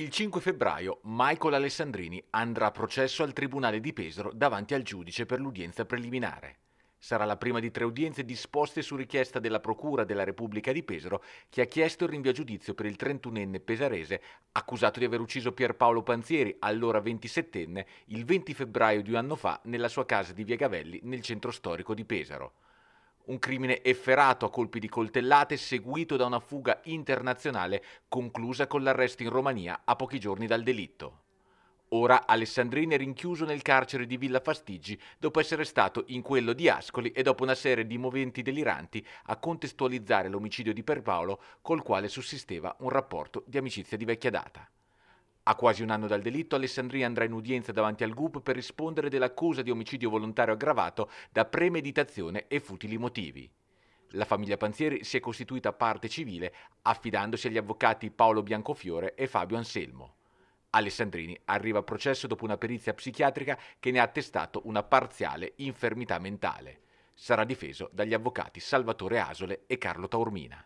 Il 5 febbraio Michael Alessandrini andrà a processo al Tribunale di Pesaro davanti al giudice per l'udienza preliminare. Sarà la prima di tre udienze disposte su richiesta della Procura della Repubblica di Pesaro che ha chiesto il rinvio a giudizio per il 31enne pesarese accusato di aver ucciso Pierpaolo Panzieri, allora 27enne, il 20 febbraio di un anno fa nella sua casa di Via Gavelli nel centro storico di Pesaro un crimine efferato a colpi di coltellate seguito da una fuga internazionale conclusa con l'arresto in Romania a pochi giorni dal delitto. Ora Alessandrini è rinchiuso nel carcere di Villa Fastigi dopo essere stato in quello di Ascoli e dopo una serie di moventi deliranti a contestualizzare l'omicidio di Perpaolo col quale sussisteva un rapporto di amicizia di vecchia data. A quasi un anno dal delitto, Alessandria andrà in udienza davanti al GUP per rispondere dell'accusa di omicidio volontario aggravato da premeditazione e futili motivi. La famiglia Panzieri si è costituita parte civile affidandosi agli avvocati Paolo Biancofiore e Fabio Anselmo. Alessandrini arriva a processo dopo una perizia psichiatrica che ne ha attestato una parziale infermità mentale. Sarà difeso dagli avvocati Salvatore Asole e Carlo Taormina.